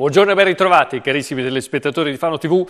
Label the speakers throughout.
Speaker 1: Buongiorno e ben ritrovati carissimi telespettatori di Fano TV,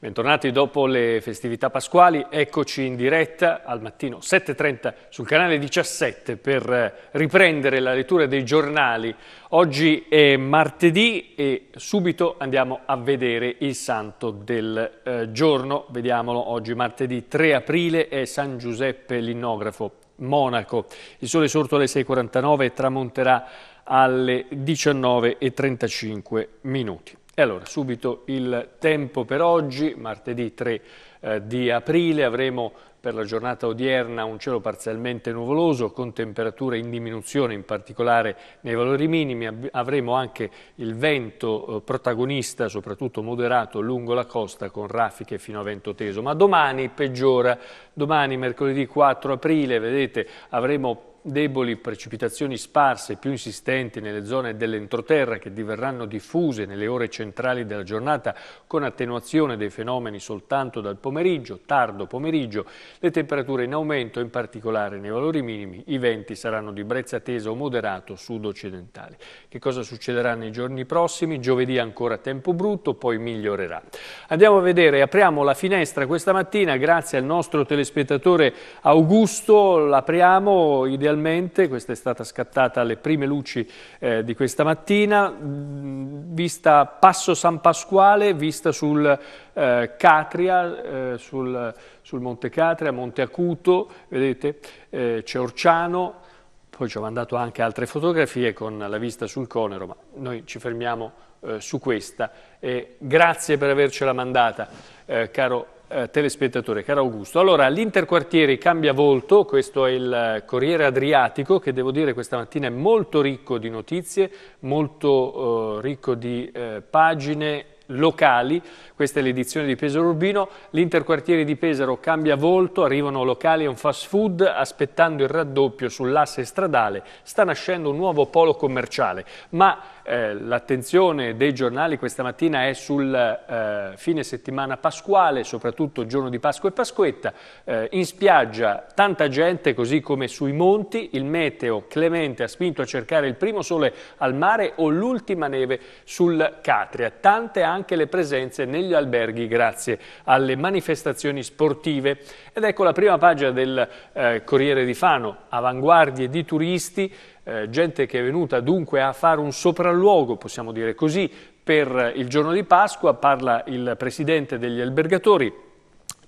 Speaker 1: bentornati dopo le festività pasquali, eccoci in diretta al mattino 7.30 sul canale 17 per eh, riprendere la lettura dei giornali. Oggi è martedì e subito andiamo a vedere il santo del eh, giorno, vediamolo oggi martedì 3 aprile è San Giuseppe l'Innografo, Monaco. Il sole sorto alle 6.49 tramonterà alle 19.35 minuti. E allora, subito il tempo per oggi, martedì 3 eh, di aprile, avremo per la giornata odierna un cielo parzialmente nuvoloso con temperature in diminuzione in particolare nei valori minimi avremo anche il vento eh, protagonista soprattutto moderato lungo la costa con raffiche fino a vento teso ma domani peggiora domani mercoledì 4 aprile vedete avremo Deboli precipitazioni sparse più insistenti nelle zone dell'entroterra che diverranno diffuse nelle ore centrali della giornata con attenuazione dei fenomeni soltanto dal pomeriggio, tardo pomeriggio, le temperature in aumento, in particolare nei valori minimi, i venti saranno di brezza tesa o moderato sud occidentale Che cosa succederà nei giorni prossimi? Giovedì ancora tempo brutto, poi migliorerà. Andiamo a vedere, apriamo la finestra questa mattina grazie al nostro telespettatore Augusto, l'apriamo idealmente parzialmente, questa è stata scattata alle prime luci eh, di questa mattina, vista Passo San Pasquale, vista sul eh, Catria, eh, sul, sul, Monte Catria, Monte Acuto, vedete, eh, c'è Orciano, poi ci ho mandato anche altre fotografie con la vista sul Conero, ma noi ci fermiamo eh, su questa. grazie per avercela mandata, eh, caro eh, telespettatore, caro Augusto. Allora, l'Interquartieri cambia volto, questo è il eh, Corriere Adriatico che devo dire questa mattina è molto ricco di notizie, molto eh, ricco di eh, pagine locali, questa è l'edizione di Pesaro Urbino, l'interquartiere di Pesaro cambia volto, arrivano locali e un fast food, aspettando il raddoppio sull'asse stradale, sta nascendo un nuovo polo commerciale, ma eh, l'attenzione dei giornali questa mattina è sul eh, fine settimana pasquale, soprattutto giorno di Pasqua e Pasquetta. Eh, in spiaggia tanta gente, così come sui monti, il meteo clemente ha spinto a cercare il primo sole al mare o l'ultima neve sul Catria. Tante anche le presenze negli alberghi grazie alle manifestazioni sportive. Ed ecco la prima pagina del eh, Corriere di Fano, avanguardie di turisti, eh, gente che è venuta dunque a fare un sopralluogo, possiamo dire così, per il giorno di Pasqua, parla il presidente degli albergatori,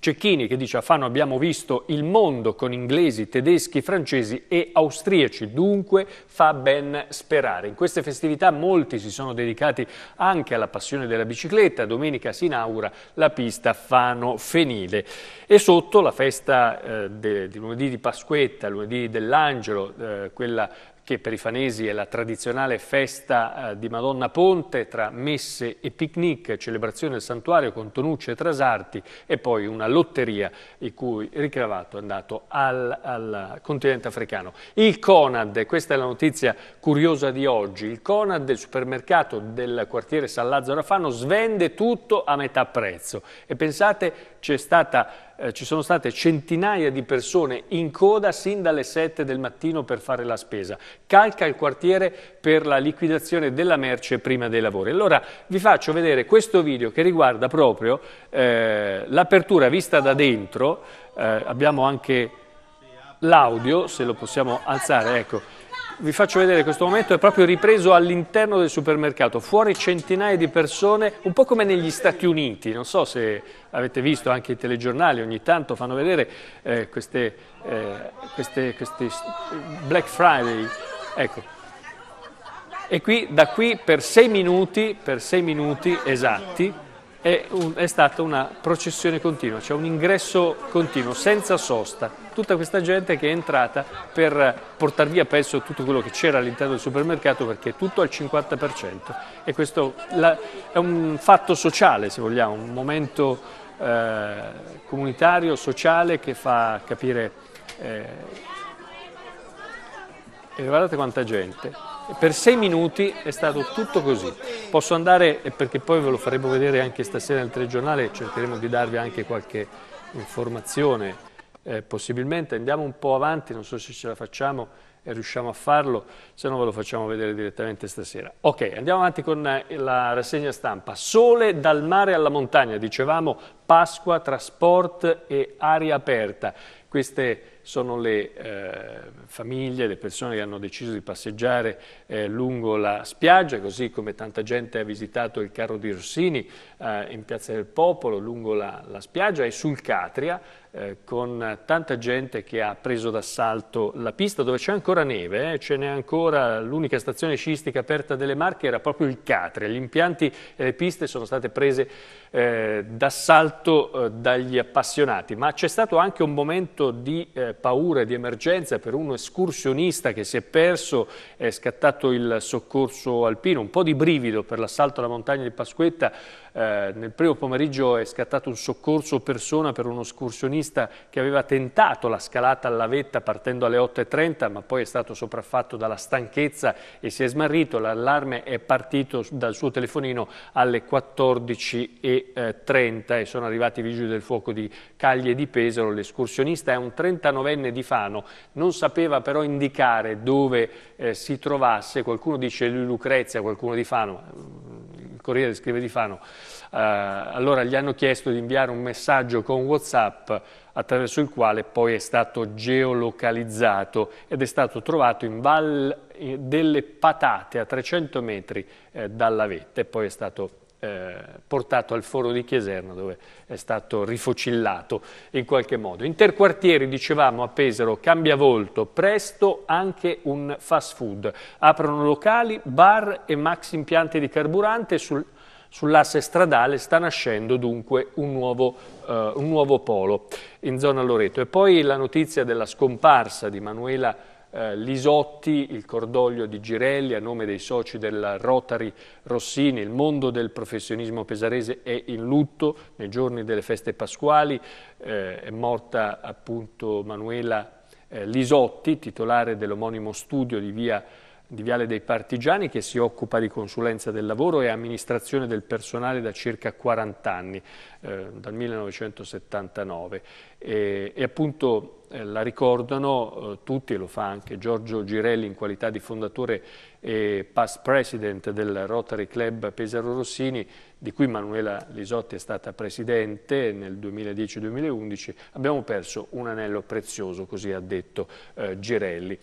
Speaker 1: Cecchini che dice a Fano abbiamo visto il mondo con inglesi, tedeschi, francesi e austriaci, dunque fa ben sperare. In queste festività molti si sono dedicati anche alla passione della bicicletta, domenica si inaugura la pista Fano Fenile e sotto la festa eh, di lunedì di Pasquetta, lunedì dell'Angelo, eh, quella che per i fanesi è la tradizionale festa eh, di Madonna Ponte tra messe e picnic, celebrazione del santuario con tonucce e trasarti e poi una lotteria il cui ricavato è andato al, al, continente africano. Il Conad, questa è la notizia curiosa di oggi, il Conad, il supermercato del quartiere San Lazzaro a Fano, svende tutto a metà prezzo e pensate c'è stata eh, ci sono state centinaia di persone in coda sin dalle 7 del mattino per fare la spesa. Calca il quartiere per la liquidazione della merce prima dei lavori. Allora vi faccio vedere questo video che riguarda proprio eh, l'apertura vista da dentro. Eh, abbiamo anche l'audio, se lo possiamo alzare, ecco vi faccio vedere questo momento, è proprio ripreso all'interno del supermercato, fuori centinaia di persone, un po' come negli Stati Uniti, non so se avete visto anche i telegiornali, ogni tanto fanno vedere eh, queste, eh, queste, queste, Black Friday, ecco. E qui, da qui per sei minuti, per sei minuti esatti, è, un, è, stata una processione continua, cioè un ingresso continuo, senza sosta. Tutta questa gente che è entrata per portare via, penso, tutto quello che c'era all'interno del supermercato perché è tutto al 50%. E questo la, è un fatto sociale, se vogliamo, un momento eh, comunitario, sociale che fa capire... Eh, e guardate quanta gente per sei minuti è stato tutto così. Posso andare, perché poi ve lo faremo vedere anche stasera nel telegiornale, cercheremo di darvi anche qualche informazione, eh, possibilmente andiamo un po' avanti, non so se ce la facciamo, e riusciamo a farlo, se no ve lo facciamo vedere direttamente stasera. Ok, andiamo avanti con eh, la rassegna stampa. Sole dal mare alla montagna, dicevamo Pasqua, tra sport e aria aperta. Queste sono le eh, famiglie, le persone che hanno deciso di passeggiare eh, lungo la spiaggia, così come tanta gente ha visitato il carro di Rossini eh, in Piazza del Popolo, lungo la, la spiaggia e sul Catria, eh, con tanta gente che ha preso d'assalto la pista dove c'è ancora neve, eh, ce n'è ancora l'unica stazione sciistica aperta delle Marche era proprio il Catria, gli impianti e le piste sono state prese eh, d'assalto eh, dagli appassionati, ma c'è stato anche un momento di eh, paura e di emergenza per un escursionista che si è perso, è scattato il soccorso alpino, un po' di brivido per l'assalto alla montagna di Pasquetta eh, nel primo pomeriggio è scattato un soccorso persona per uno scursionista che aveva tentato la scalata alla vetta partendo alle 8.30 ma poi è stato sopraffatto dalla stanchezza e si è smarrito, l'allarme è partito dal suo telefonino alle 14.30 e sono arrivati i vigili del fuoco di Cagli e di Pesaro, l'escursionista è un 39enne di Fano, non sapeva però indicare dove eh, si trovasse, qualcuno dice Lucrezia, qualcuno di Fano, Corriere scrive di Fano, eh, allora gli hanno chiesto di inviare un messaggio con Whatsapp attraverso il quale poi è stato geolocalizzato ed è stato trovato in Val delle Patate a 300 metri eh, dalla vetta e poi è stato eh, portato al foro di Chieserno dove è stato rifocillato in qualche modo. Interquartieri, dicevamo a Pesaro, cambia volto, presto anche un fast food. Aprono locali, bar e max impianti di carburante sul, Sull'asse stradale sta nascendo dunque un nuovo, eh, un nuovo polo in zona Loreto. E poi la notizia della scomparsa di Manuela eh, Lisotti, il cordoglio di Girelli a nome dei soci del Rotary Rossini, il mondo del professionismo pesarese è in lutto nei giorni delle feste pasquali, eh, è morta appunto Manuela eh, Lisotti, titolare dell'omonimo studio di via di Viale dei Partigiani che si occupa di consulenza del lavoro e amministrazione del personale da circa 40 anni, eh, dal 1979. E, e appunto eh, la ricordano eh, tutti, e lo fa anche Giorgio Girelli in qualità di fondatore e past president del Rotary Club Pesaro Rossini, di cui Manuela Lisotti è stata presidente nel 2010-2011, abbiamo perso un anello prezioso, così ha detto eh, Girelli.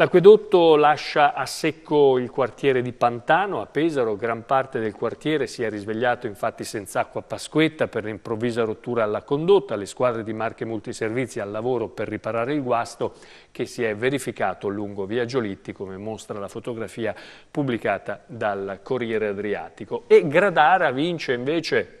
Speaker 1: L'acquedotto lascia a secco il quartiere di Pantano, a Pesaro, gran parte del quartiere si è risvegliato infatti senza acqua Pasquetta per l'improvvisa rottura alla condotta, le squadre di marche multiservizi al lavoro per riparare il guasto che si è verificato lungo via Giolitti, come mostra la fotografia pubblicata dal Corriere Adriatico. E Gradara vince invece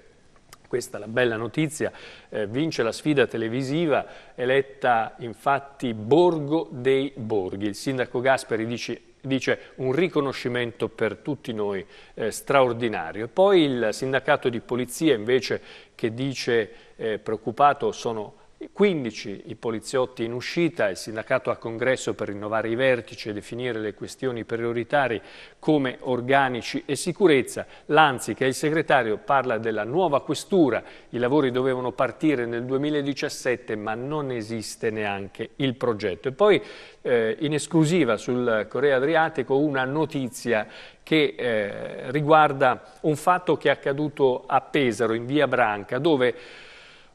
Speaker 1: questa è la bella notizia, eh, vince la sfida televisiva, eletta infatti Borgo dei Borghi. Il sindaco Gasperi dice dice un riconoscimento per tutti noi eh, straordinario. poi il sindacato di polizia invece che dice eh, preoccupato sono 15 i poliziotti in uscita, il sindacato a congresso per rinnovare i vertici e definire le questioni prioritarie come organici e sicurezza. L'Anzi, che è il segretario, parla della nuova questura. I lavori dovevano partire nel 2017 ma non esiste neanche il progetto. E poi eh, in esclusiva sul Corea Adriatico una notizia che eh, riguarda un fatto che è accaduto a Pesaro, in via Branca, dove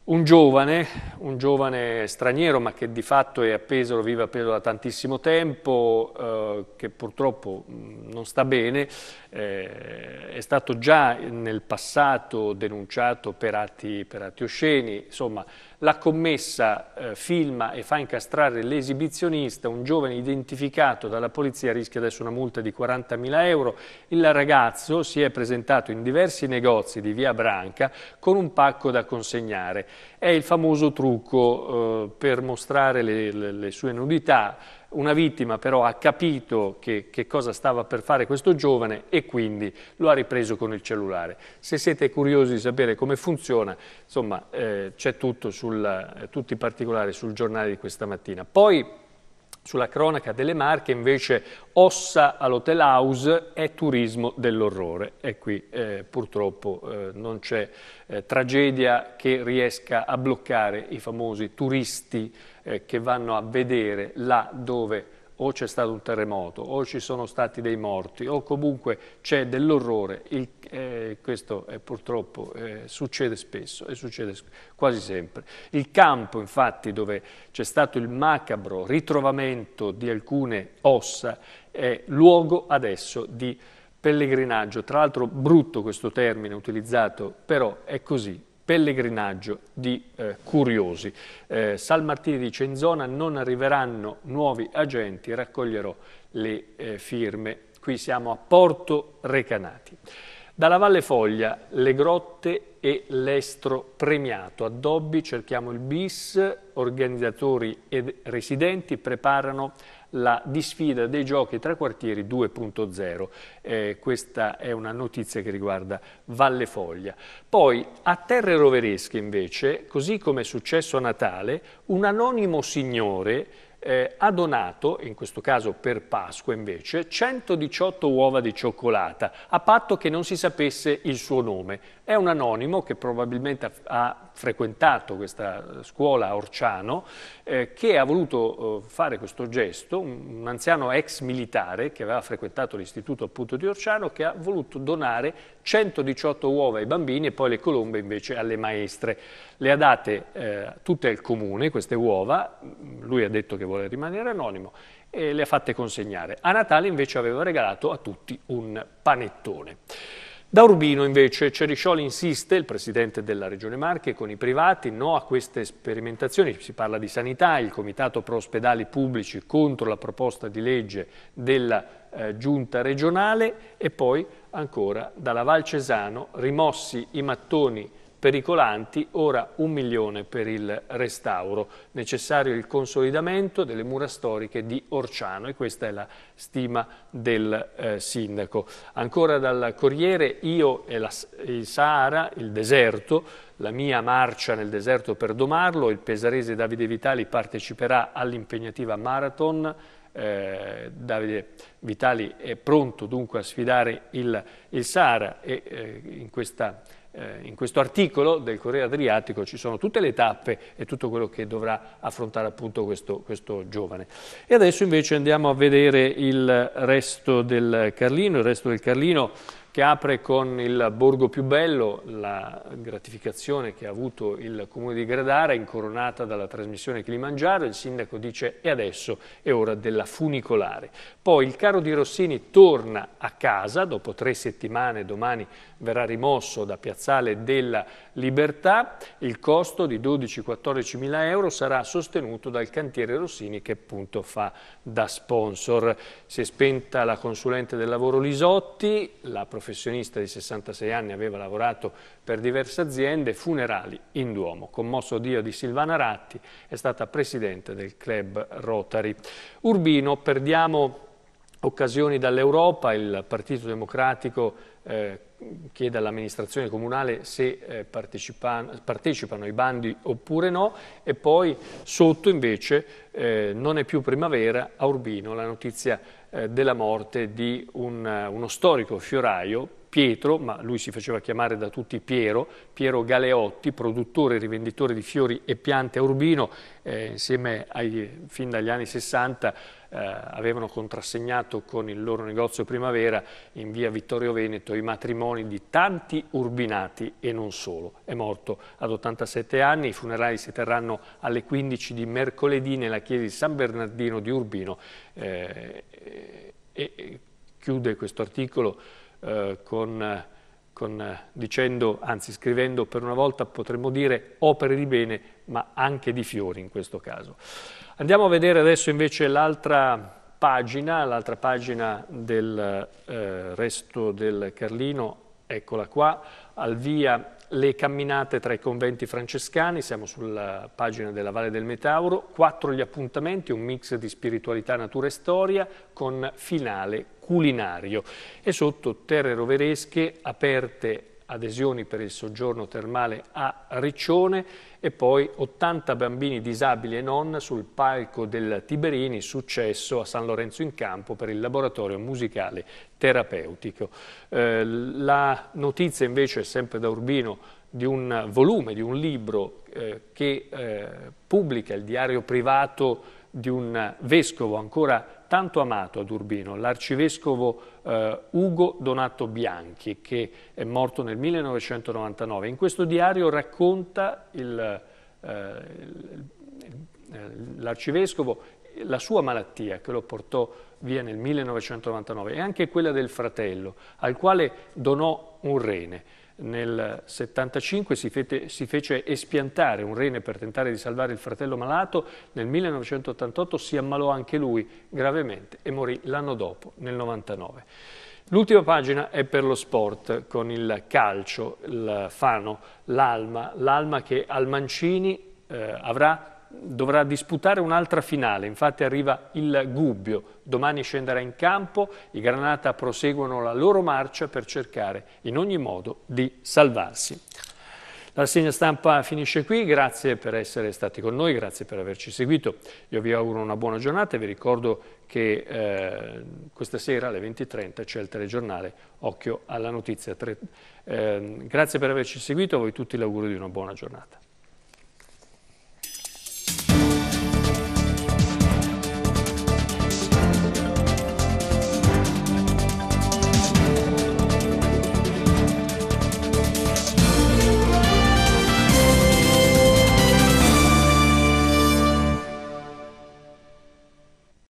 Speaker 1: un giovane, un giovane, straniero ma che di fatto è a Pesaro, vive a Pesaro da tantissimo tempo, eh, che purtroppo mm, non sta bene, eh, è stato già nel passato denunciato per atti, per atti osceni, insomma la commessa eh, filma e fa incastrare l'esibizionista, un giovane identificato dalla polizia rischia adesso una multa di 40.000 euro. Il ragazzo si è presentato in diversi negozi di Via Branca con un pacco da consegnare. È il famoso trucco eh, per mostrare le, le, le sue nudità, una vittima però ha capito che, che, cosa stava per fare questo giovane e quindi lo ha ripreso con il cellulare. Se siete curiosi di sapere come funziona, insomma eh, c'è tutto sul, eh, tutti i particolari sul giornale di questa mattina. Poi sulla cronaca delle Marche invece ossa all'Hotel House è turismo dell'orrore e qui eh, purtroppo eh, non c'è eh, tragedia che riesca a bloccare i famosi turisti eh, che vanno a vedere là dove o c'è stato un terremoto, o ci sono stati dei morti, o comunque c'è dell'orrore, eh, questo è, purtroppo eh, succede spesso e succede quasi sempre. Il campo infatti dove c'è stato il macabro ritrovamento di alcune ossa è luogo adesso di pellegrinaggio, tra l'altro brutto questo termine utilizzato, però è così, pellegrinaggio di eh, curiosi. Eh, Salmartini dice in zona non arriveranno nuovi agenti, raccoglierò le eh, firme. Qui siamo a Porto Recanati. Dalla Valle Foglia, le grotte e l'estro premiato. A Dobbi cerchiamo il bis, organizzatori e residenti preparano la disfida dei giochi tra quartieri 2.0. Eh, questa è una notizia che riguarda Valle Foglia. Poi a Terre Roveresche invece, così come è successo a Natale, un anonimo signore eh, ha donato, in questo caso per Pasqua invece, 118 uova di cioccolata, a patto che non si sapesse il suo nome. È un anonimo che probabilmente ha frequentato questa scuola a Orciano, eh, che ha voluto eh, fare questo gesto, un, un anziano ex militare che aveva frequentato l'istituto appunto di Orciano, che ha voluto donare 118 uova ai bambini e poi le colombe invece alle maestre. Le ha date eh, tutte al comune queste uova, lui ha detto che vuole vuole rimanere anonimo, e le ha fatte consegnare. A Natale invece aveva regalato a tutti un panettone. Da Urbino invece Ceriscioli insiste, il presidente della Regione Marche, con i privati, no a queste sperimentazioni, si parla di sanità, il comitato pro ospedali pubblici contro la proposta di legge della eh, giunta regionale e poi ancora dalla Val Cesano rimossi i mattoni pericolanti, ora un milione per il restauro. Necessario il consolidamento delle mura storiche di Orciano e questa è la stima del eh, sindaco. Ancora dal Corriere, io e la, il Sahara, il deserto, la mia marcia nel deserto per domarlo, il pesarese Davide Vitali parteciperà all'impegnativa marathon eh, Davide Vitali è pronto dunque a sfidare il, il Sahara e eh, in questa eh, in questo articolo del Corriere Adriatico ci sono tutte le tappe e tutto quello che dovrà affrontare appunto questo, questo giovane. E adesso invece andiamo a vedere il resto del Carlino, il resto del Carlino che apre con il Borgo più bello, la gratificazione che ha avuto il comune di Gradara, incoronata dalla trasmissione Kilimangiaro, il sindaco dice e adesso è ora della funicolare. Poi il caro di Rossini torna a casa, dopo tre settimane domani verrà rimosso da Piazzale della Libertà, il costo di 12-14 mila euro sarà sostenuto dal cantiere Rossini che appunto fa da sponsor. Si è spenta la consulente del lavoro Lisotti, la professoressa professionista di 66 anni aveva lavorato per diverse aziende, funerali in Duomo. Commosso Dio di Silvana Ratti è stata presidente del club Rotary. Urbino, perdiamo occasioni dall'Europa, il Partito Democratico eh, chiede all'amministrazione comunale se eh, partecipano, partecipano ai bandi oppure no e poi sotto invece eh, non è più primavera a Urbino la notizia eh, della morte di un, eh, uno storico fioraio Pietro, ma lui si faceva chiamare da tutti Piero, Piero Galeotti, produttore e rivenditore di fiori e piante a Urbino, eh, insieme ai, fin dagli anni 60 eh, avevano contrassegnato con il loro negozio Primavera in via Vittorio Veneto i matrimoni di tanti urbinati e non solo. È morto ad 87 anni, i funerali si terranno alle 15 di mercoledì nella chiesa di San Bernardino di Urbino. Eh, e chiude questo articolo eh, con... Con, dicendo, anzi scrivendo per una volta potremmo dire opere di bene ma anche di fiori in questo caso. Andiamo a vedere adesso invece l'altra pagina, l'altra pagina del eh, resto del Carlino, eccola qua, al via le camminate tra i conventi francescani, siamo sulla pagina della Valle del Metauro, quattro gli appuntamenti, un mix di spiritualità, natura e storia con finale culinario e sotto terre roveresche aperte adesioni per il soggiorno termale a Riccione e poi 80 bambini disabili e non sul palco del Tiberini, successo a San Lorenzo in Campo per il laboratorio musicale terapeutico. Eh, la notizia invece, è sempre da Urbino, di un volume, di un libro eh, che eh, pubblica il diario privato di un vescovo ancora tanto amato ad Urbino, l'arcivescovo eh, Ugo Donato Bianchi, che è morto nel 1999. In questo diario racconta eh, eh, l'arcivescovo eh, la sua malattia che lo portò via nel 1999 e anche quella del fratello, al quale donò un rene. Nel 1975 si, si, fece espiantare un rene per tentare di salvare il fratello malato, nel 1988 si ammalò anche lui gravemente e morì l'anno dopo, nel 99. L'ultima pagina è per lo sport, con il calcio, il Fano, l'Alma, l'Alma che al Mancini eh, avrà dovrà disputare un'altra finale, infatti arriva il Gubbio, domani scenderà in campo, i Granata proseguono la loro marcia per cercare in ogni modo di salvarsi. La segna stampa finisce qui, grazie per essere stati con noi, grazie per averci seguito, io vi auguro una buona giornata e vi ricordo che eh, questa sera alle 20.30 c'è il telegiornale Occhio alla Notizia. Tre, eh, grazie per averci seguito, a voi tutti l'augurio di una buona giornata.